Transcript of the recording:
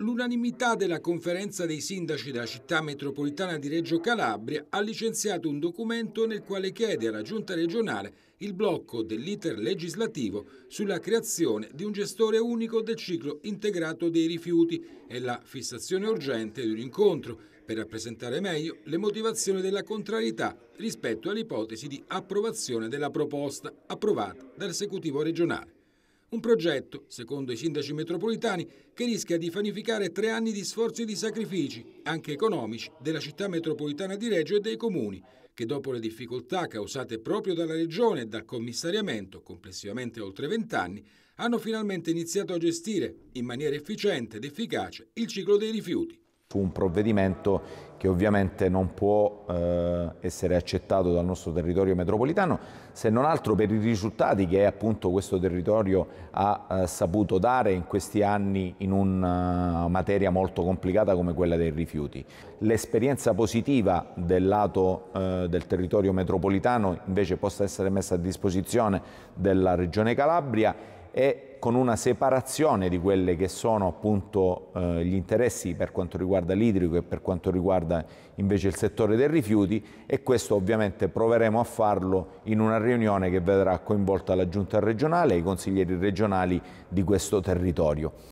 L'unanimità della conferenza dei sindaci della città metropolitana di Reggio Calabria ha licenziato un documento nel quale chiede alla giunta regionale il blocco dell'iter legislativo sulla creazione di un gestore unico del ciclo integrato dei rifiuti e la fissazione urgente di un incontro per rappresentare meglio le motivazioni della contrarietà rispetto all'ipotesi di approvazione della proposta approvata dall'esecutivo regionale. Un progetto, secondo i sindaci metropolitani, che rischia di fanificare tre anni di sforzi e di sacrifici, anche economici, della città metropolitana di Reggio e dei comuni, che dopo le difficoltà causate proprio dalla regione e dal commissariamento, complessivamente oltre vent'anni, hanno finalmente iniziato a gestire in maniera efficiente ed efficace il ciclo dei rifiuti su un provvedimento che ovviamente non può eh, essere accettato dal nostro territorio metropolitano, se non altro per i risultati che appunto questo territorio ha eh, saputo dare in questi anni in una eh, materia molto complicata come quella dei rifiuti. L'esperienza positiva del lato eh, del territorio metropolitano invece possa essere messa a disposizione della Regione Calabria e con una separazione di quelli che sono appunto eh, gli interessi per quanto riguarda l'idrico e per quanto riguarda invece il settore dei rifiuti e questo ovviamente proveremo a farlo in una riunione che vedrà coinvolta la giunta regionale e i consiglieri regionali di questo territorio.